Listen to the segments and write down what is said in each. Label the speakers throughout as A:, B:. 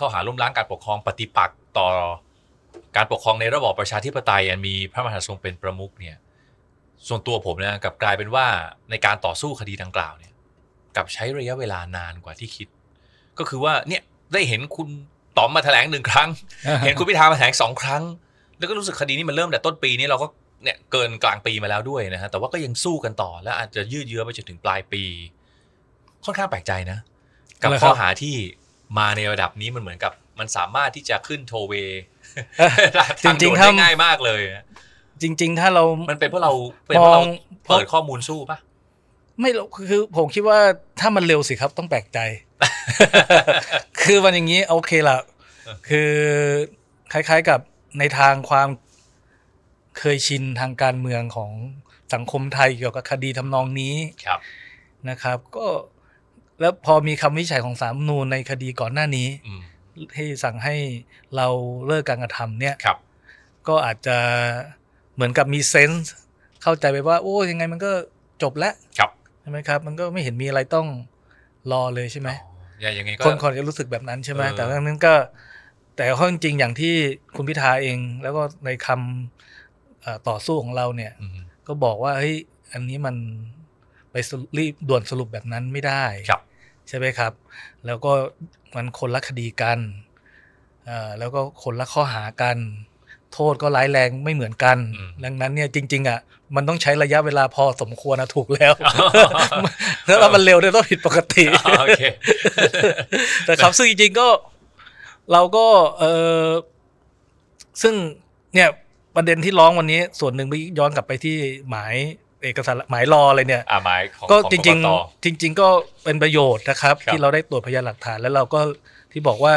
A: ข้อหาล้มล้างการปกครองปฏิปักษ์ต่อการปกครองในระบอบประชาธิปไตยอันมีพระมหากษัตริย์ทรงเป็นประมุขเนี่ย ส่วนตัวผมนะกับกลายเป็นว่าในการต่อสู้คดีดังกล่าวเนี่ยกับใช้ระยะเวลานานกว่าที่คิด ก็คือว่าเนี่ยได้เห็นคุณต๋อมมาแถลงหนึ่งครั้ง เห็นคุณพิธามาแถลงสองครั้ง แล้วก็รู้สึกคดีนี้มันเริ่มแต่ต้นปีนี้เราก็เนี่ยเกินกลางปีมาแล้วด้วยนะฮะแต่ว่าก็ยังสู้กันต่อ และอาจจะยืดเยื้อไปจนถึงปลายปี ค่อนข้างแปลกใจนะ กับข้อหาที่มาในระดับนี้มันเหมือนกับมันสามารถที่จะขึ้นโทเวจริงๆด้ง่ายมากเลยจริง ๆ ถ้าเรามันเป็นเพราะเราเป็นเพราะเราเปิดข้อมูลสู้ปะไม่คือผมคิดว่าถ้ามันเร็วสิครับต้องแปลกใจ คือวันอย่างนี้ โอเคละคือคล้าย ๆกับในทางความเคยชินทางการเมืองของสังคมไทยเกี่ยวกับคดีทำนองนี้ครับนะครับ ก็แล้วพอมีคำวิจัยของสารนูนในคดีก่อนหน้านี้ที่สั่งให้เราเลิกการกระทำเนี่ยก็อาจจะเหมือนกับมีเซนส์เข้าใจไปว่า โอ้ ยังไงมันก็จบแล้วใช่ไหมครับ มันก็ไม่เห็นมีอะไรต้องรอเลยใช่ไหมยงงคนคนจะรู้สึกแบบนั้นใช่ไหมแต่เรื่องนั้นก็แต่ข้อจริงอย่างที่คุณพิธาเอง แล้วก็ในคำต่อสู้ของเราเนี่ยก็บอกว่าเฮ้ยอันนี้มันไปรีบด่วนสรุปแบบนั้นไม่ได้ครับใช่ไหมครับ แล้วก็มันคนละคดีกันแล้วก็คนละข้อหากัน โทษก็ร้ายแรงไม่เหมือนกัน ดังนั้นเนี่ย จริง ๆ อ่ะ มันต้องใช้ระยะเวลาพอสมควรนะถูกแล้วแล้วมันเร็วด้่ยต้องผิดปกติ แต่ครับซึ่งจริง ๆก็เราก็ เออซึ่งเนี่ยประเด็นที่ร้องวันนี้ ส่วนหนึ่งไปย้อนกลับไปที่หมายเอกสารหมายรออะไรเนี่ยหมายของก็จริงจริง ๆ ก็เป็นประโยชน์นะครับ ที่เราได้ตรวจพยานหลักฐานแล้วเราก็ที่บอกว่า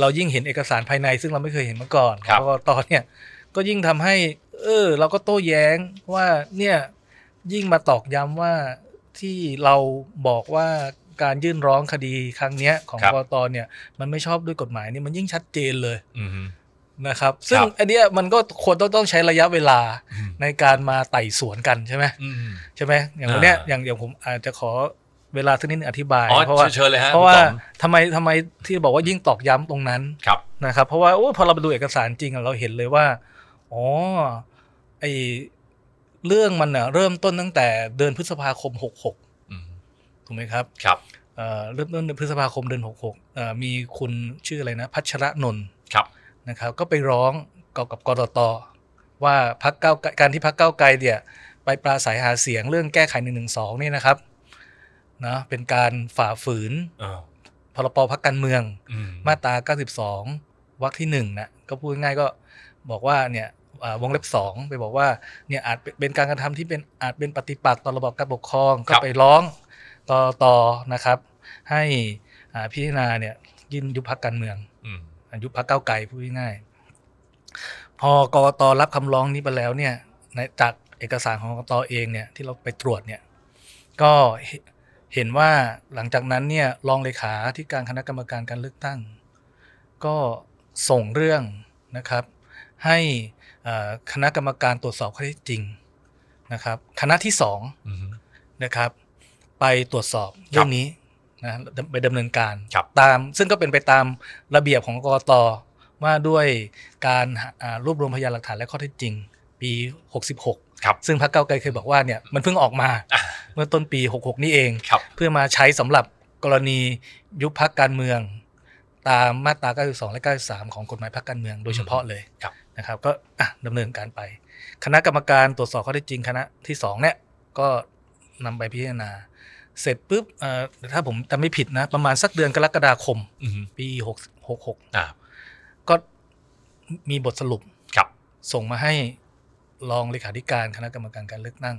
A: เรายิ่งเห็นเอกสารภายใน ซึ่งเราไม่เคยเห็นมาก่อนล้วก็ตอนเนี่ยก็ยิ่งทำให้ เออ เราก็โต้แย้งว่าเนี่ยยิ่งมาตอกย้ำว่าที่เราบอกว่าการยื่นร้องคดีครั้งเนี้ยของกตเนี่ย มันไม่ชอบด้วยกฎหมายนี่มันยิ่งชัดเจนเลยนะครับซึ่งอันเนี้ยมันก็ควรต้องต้องใช้ระยะเวลาในการมาไต่สวนกันใช่ไหมใช่ไหมอย่างวันเนี้ยอย่างดี๋ยวผมอาจจะขอเวลาสักนิดอธิบายเพราะว่าเพราะว่าทำไมทำไมที่บอกว่ายิ่งตอกย้ำตรงนั้นนะครับ เพราะว่าโอ้พอเราไปดูเอกสารจริงเราเห็นเลยว่า อ๋อไอเรื่องมันเน่ะเริ่มต้นตั้งแต่เดือนพฤษภาคมหกหกถูกไหมครับครับเริ่มต้นพฤษภาคมเดือนหกหกมีคุณชื่ออะไรนะ พัชระนนท์ครับนะครับก็ไปร้องกับกรตว่าพักเก้าการที่พักเก้าไกลเนี่ย ไปปราศัยหาเสียงเรื่องแก้ไขหนึ่งหนึ่งสองนี่นะครับนะเป็นการฝ่าฝืนพรปพักการเมือง มาตราเก้าสสิบองวรรคที่หนึ่งนะก็พูดง่ายก็บอกว่าเนี่ยวงเล็บสองไปบอกว่าเนี่ยอาจเป็นการกระทำที่เป็นอาจเป็นปฏิปักษ์ต่อระบบการปกครอง ก็ไปร้องต่อต่อนะครับ ให้พิจารณาเนี่ยยื่นยุบพักการเมืองยุพักเก้าไกลพูดง่าย พอกรกตรับคำร้องนี้ไปแล้วเนี่ยจากเอกสารของกกตเองเนี่ย ที่เราไปตรวจเนี่ย ก็เห็นว่าหลังจากนั้นเนี่ยรองเลขาที่การคณะกรรมการการเลือกตั้ง ก็ส่งเรื่องนะครับ ให้คณะกรรมการตรวจสอบข้อเท็จจริงนะครับ คณะที่สองนะครับ ไปตรวจสอบเรื่องนี้นะไปดำเนินการรตาม ซึ่งก็เป็นไปตามระเบียบของกรกตว่าด้วยการรวบรวมพยานหลักฐานและข้อเท็จจริง ปี 66 ครับ ซึ่งพรรคเก้าไกลเคยบอกว่าเนี่ยมันเพิ่งออกมาเมื่อต้นปี 66 นี่เอง เพื่อมาใช้สำหรับกรณียุบพักการเมือง ตามมาตรา92 และ 93 ของกฎหมายพักการเมืองโดยเฉพาะเลยนะครับก็ดำเนินการไป คณะกรรมการตรวจสอบข้อเท็จจริงคณะที่2เนี่ยก็นำไปพิจารณาเสร็จปุ๊บถ้าผมจำไม่ผิดนะ ประมาณสักเดือนกรกฎาคมปีหกหกหกก็มีบทสรุปครับ ส่งมาให้รองเลขาธิการคณะกรรมการการเลือกตั้ง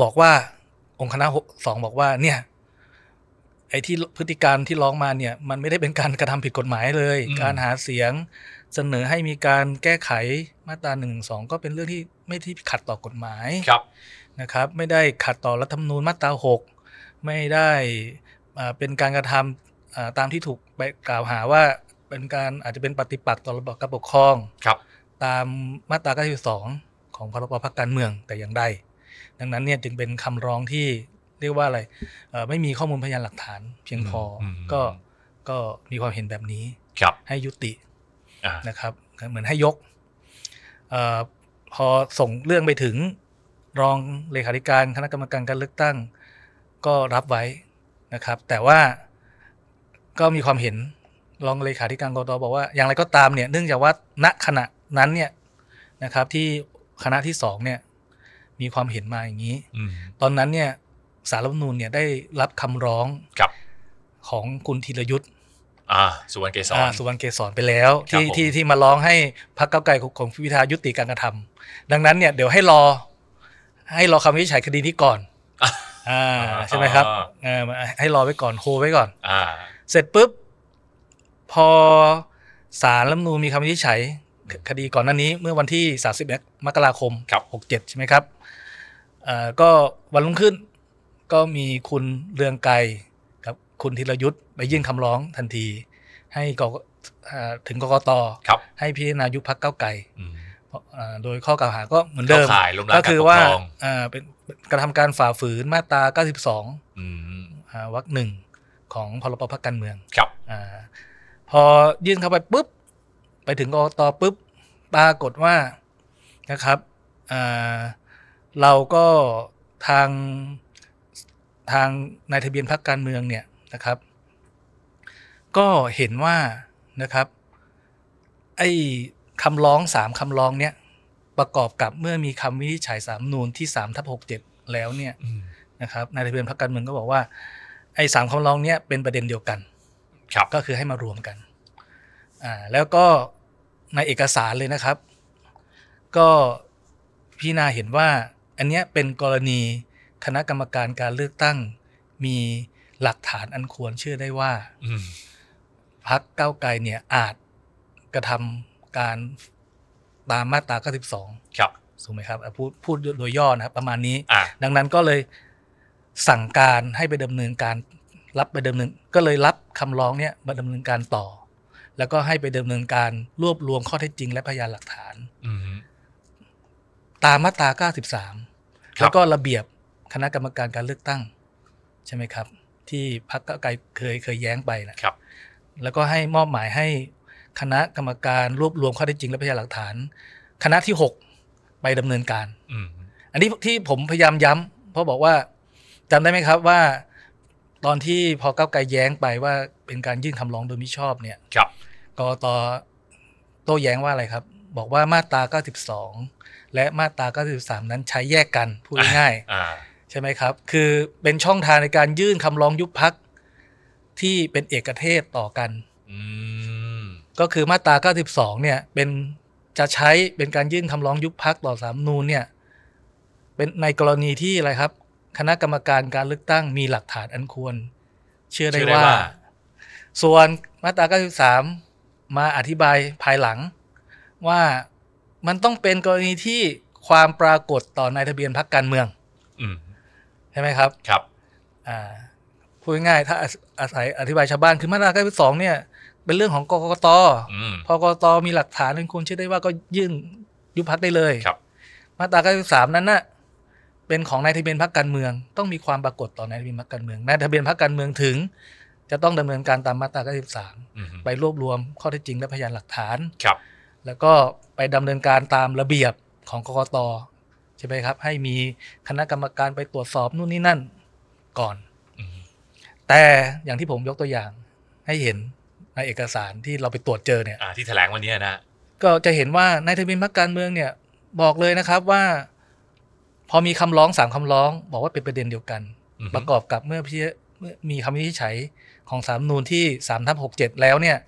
A: บอกว่าองค์คณะสองบอกว่า เนี่ยไอ้ที่พฤติการที่ร้องมาเนี่ย มันไม่ได้เป็นการกระทำผิดกฎหมายเลย การหาเสียงเสนอให้มีการแก้ไขมาตราหนึ่งสองก็เป็นเรื่องที่ไม่ที่ขัดต่อกฎหมายครับนะครับไม่ได้ขัดต่อรัฐธรรมนูญมาตรา6ไม่ได้เป็นการกระทำตามที่ถูกไปกล่าวหาว่าเป็นการอาจจะเป็นปฏิปักษ์ต่อระบบการปกครองครับ ตามมาตรา92ของพรบพรกการเมืองแต่อย่างใดดังนั้นเนี่ยจึงเป็นคำร้องที่เรียกว่าอะไรไม่มีข้อมูลพยานหลักฐาน เพียงพอก็ก็มีความเห็นแบบนี้ครับให้ยุตินะครับ เหมือนให้ยกอพอส่งเรื่องไปถึงรองเลขาธิการคณะกรรมการการเลือกตั้ง ก็รับไว้นะครับ แต่ว่าก็มีความเห็น รองเลขาธิการกรตบอกว่า อย่างไรก็ตามเนี่ยเนื่องจากว่าณขณะนั้นเนี่ยนะครับ ที่คณะที่สองเนี่ย มีความเห็นมาอย่างนี้ตอนนั้นเนี่ยสารรัฐมนูลเนี่ยได้รับคำร้องของคุณธีรยุทธ์สุวรรณเกษรสุวรรณเกษรไปแล้ว ที่ที่ที่มาร้องให้พรรคเก้าไกลของพิธายุติการกระทำดังนั้นเนี่ยเดี๋ยวให้รอให้รอคำวิจัยคดีนี้ก่อนอ่าใช่ไหมครับให้รอไว้ก่อนโฮไว้ก่อน อ่า เสร็จปุ๊บ พอศาลรัฐมนูมีคำวิจัยคดีก่อนหน้านี้ เมื่อวันที่ 31มกราคม 67 ใช่ไหมครับก็วันรุ่งขึ้นก็มีคุณเรืองไกรกับคุณธีรยุทธ์ไปยื่นคำร้องทันที ให้กถึงกกตให้พิจารณายุบพักเก้าไกลโดยข้อกล่าวหาก็เหมือนเดิม ก็คือว่าเป็นกระทำการฝ่าฝืนมาตรา92วรรคหนึ่ง ของพรบพักการเมือง ครับอพอยื่นเข้าไปปุ๊บ ไปถึงกตปุ๊บปรากฏว่านะครับเราก็ทางทางนายทะเบียนพักการเมืองเนี่ยนะครับ ก็เห็นว่านะครับ ไอคำร้องสามคำร้องเนี่ยประกอบกับเมื่อมีคำวินิจฉัยสามนูนที่สามทับหกเจ็ดแล้วเนี่ยนะครับนายทะเบียนพักการเมืองก็บอกว่า ไอ้สามคำร้องเนี่ยเป็นประเด็นเดียวกันครับก็คือให้มารวมกัน อ่า แล้วก็ในเอกสารเลยนะครับ ก็พี่นาเห็นว่า อันเนี้ยเป็นกรณีคณะกรรมการการเลือกตั้งมีหลักฐานอันควรเชื่อได้ว่าพักเก้าไกลเนี่ย อาจกระทำการตามมาตรา 92ครับถูกไหมครับพูดพูดโดยย่อนะครับ ประมาณนี้ดังนั้นก็เลยสั่งการให้ไปดำเนินการรับไปดำเนิน ก็เลยรับคำร้องเนี่ยมาดำเนินการต่อแล้วก็ให้ไปดำเนินการรวบรวมข้อเท็จจริงและพยานหลักฐานตามมาตรา93 แล้วก็ระเบียบคณะกรรมการการเลือกตั้ง ใช่ไหมครับ ที่พรรคก้าไกลเคยเคยแย้งไปนะครับ แล้วก็ให้มอบหมายให้คณะกรรมการรวบรวมข้อเท็จจริงและพยานหลักฐาน คณะที่หกไปดำเนินการอันนี้ที่ผมพยายามย้ำ เพราะบอกว่า จำได้ไหมครับ ว่า ตอนที่พอก้าวไกลแย้งไปว่า เป็นการยื่นคำร้องโดยมิชอบเนี่ยครับกตโต้แย้งว่าอะไรครับ บอกว่ามาตรา92และมาตรา93นั้นใช้แยกกันพูดง่ายใช่ไหมครับ คือเป็นช่องทางในการยื่นคำร้องยุบพักที่เป็นเอกเทศต่อกันก็คือมาตรา 92 เนี่ย เป็นจะใช้เป็นการยื่นคำร้องยุบพักต่อสามนูนเนี่ย เป็นในกรณีที่อะไรครับ คณะกรรมการการเลือกตั้งมีหลักฐานอันควร เชื่อได้ว่า ส่วนมาตรา 93 มาอธิบายภายหลัง ว่ามันต้องเป็นกรณีที่ความปรากฏต่อนายทะเบียนพักการเมืองใช่ไหมครับ ครับ อ่าพูดง่ายถ้าอาศัยอธิบายชาวบ้านคือมาตรา 92 เนี่ยเป็นเรื่องของกกตพอกกตมีหลักฐานหนึ่งคุณเชื่อได้ว่าก็ยื่นยุบพักได้เลยครับ มาตราามนั้นนะ่ะเป็นของนายทะเบียนพักการเมือง ต้องมีความปรากฏต่อนายทะเบียนพักการเมืองนายทะเบียนพักการเมืองถึง จะต้องดำเนินการตามมาตรา93ไปรวบรวมข้อเท็จจริงและพยานหลักฐาน ครับ แล้วก็ไปดำเนินการตามระเบียบของกกตใช่ไหมครับ ให้มีคณะกรรมการไปตรวจสอบนู่นนี่นั่นก่อนแต่อย่างที่ผมยกตัวอย่างให้เห็นในเอกสารที่เราไปตรวจเจอเนี่ยอที่แถลงวันนี้นะ ก็จะเห็นว่าในทะเบียนพรรคการเมืองเนี่ย บอกเลยนะครับว่า พอมีคำร้องสามคำร้อง บอกว่าเป็นประเด็นเดียวกัน ประกอบกับเมื่อพี่มีคำวินิจฉัยของสามนูนที่สามทับหกเจ็ดแล้วเนี่ย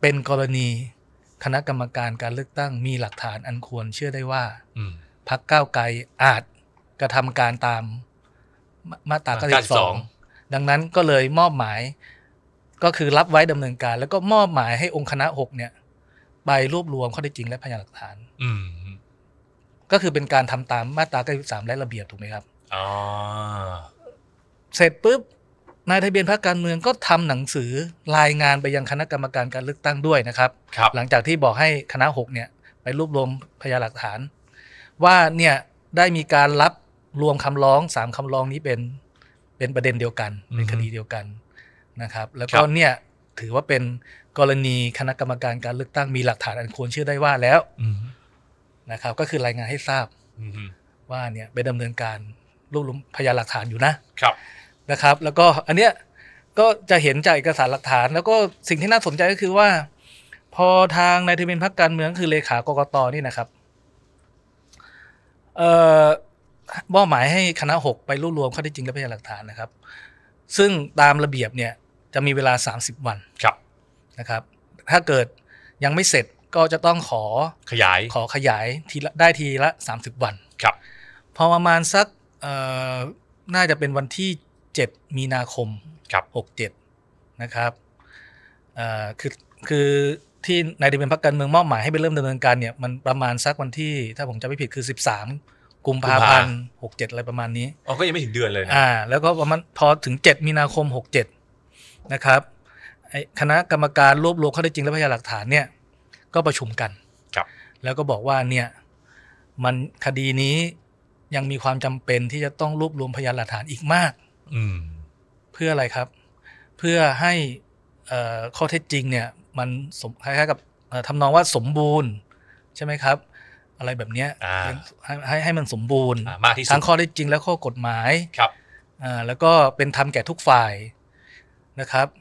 A: เป็นกรณีคณะกรรมการการเลือกตั้งมีหลักฐานอันควรเชื่อได้ว่าพักก้าวไกลอาจกระทำการตามมาตรา92ดังนั้นก็เลยมอบหมายก็คือรับไว้ดำเนินการ แล้วก็มอบหมายให้องค์คณะหกเนี่ยไปรวบรวมข้อได้จริงและพยานหลักฐาน อืก็คือเป็นการทำตามมาตราสามและระเบียบถูกไหมครับอเสร็จปุ๊บนายทะเบียนพรรคการเมืองก็ทำหนังสือรายงานไปยังคณะกรรมการการเลือกตั้งด้วยนะครับรบหลังจากที่บอกให้คณะหกเนี่ย ไปรวบรวมพยานหลักฐาน ว่าเนี่ยได้มีการรับรวมคำร้องสามคำร้องนี้เป็นเป็นประเด็นเดียวกันเป็นคดีเดียวกันนะครับแล้วก็เนี่ยถือว่าเป็นกรณีคณะกรรมการการเลือกตั้งมีหลักฐานอันควรเชื่อได้ว่าแล้วนะครับ ก็คือรายงานให้ทราบว่าเนี่ยไปดำเนินการรวบรวมพยานหลักฐานอยู่นะครับ นะครับ แล้วก็อันเนี้ยก็จะเห็นจากเอกสารหลักฐาน แล้วก็สิ่งที่น่าสนใจก็คือว่า พอทางนายทะเบียนพักการเมืองคือเลขากกตนี่นะครับ เอ่อมอบหมายให้คณะหกไปรวบรวมข้อเท็จจริงและพยานหลักฐานนะครับ ซึ่งตามระเบียบเนี่ยจะมีเวลา 30 วันครับนะครับถ้าเกิดยังไม่เสร็จก็จะต้องขอขยายขอขยายทีละได้ทีละ 30 วันครับพอประมาณสักน่าจะเป็นวันที่ 7 มีนาคมครับ67นะครับคือคือที่นายทะเบียนพักการเมืองมอบหมายให้ไปเริ่มดำเนินการเนี่ยมันประมาณสักวันที่ ถ้าผมจำไม่ผิดคือ 13กุมภาพันธ์หกเจ็ดอะไรประมาณนี้อ๋อก็ยังไม่ถึงเดือนเลยนะอ่าแล้วก็ประมาณพอถึง 7 มีนาคม67นะครับคณะกรรมการรวบรวมข้อได้จริง และพยานหลักฐานเนี่ย ก็ประชุมกันครับ แล้วก็บอกว่าเนี่ยมันคดีนี้ยังมีความจำเป็นที่จะต้องรวบรวมพยานหลักฐานอีกมาก อืเพื่ออะไรครับ เพื่อให้ข้อเท็จจริงเนี่ยมันคล้ายๆกับทำนองว่าสมบูรณ์ ใช่ไหมครับ อะไรแบบนี้ให้ให้มันสมบูรณ์ทั้งข้อได้จริงและข้อกฎหมายครับแล้วก็เป็นธรรมแก่ทุกฝ่ายนะครับ